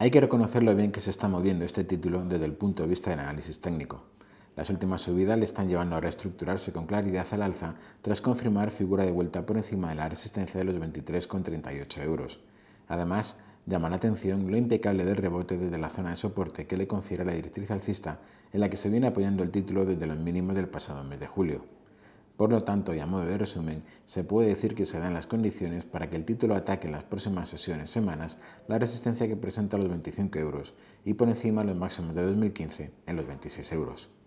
Hay que reconocer lo bien que se está moviendo este título desde el punto de vista del análisis técnico. Las últimas subidas le están llevando a reestructurarse con claridad al alza tras confirmar figura de vuelta por encima de la resistencia de los 23,38 euros. Además, llama la atención lo impecable del rebote desde la zona de soporte que le confiere la directriz alcista en la que se viene apoyando el título desde los mínimos del pasado mes de julio. Por lo tanto, y a modo de resumen, se puede decir que se dan las condiciones para que el título ataque en las próximas sesiones semanas la resistencia que presenta los 25 euros y por encima los máximos de 2015 en los 26 euros.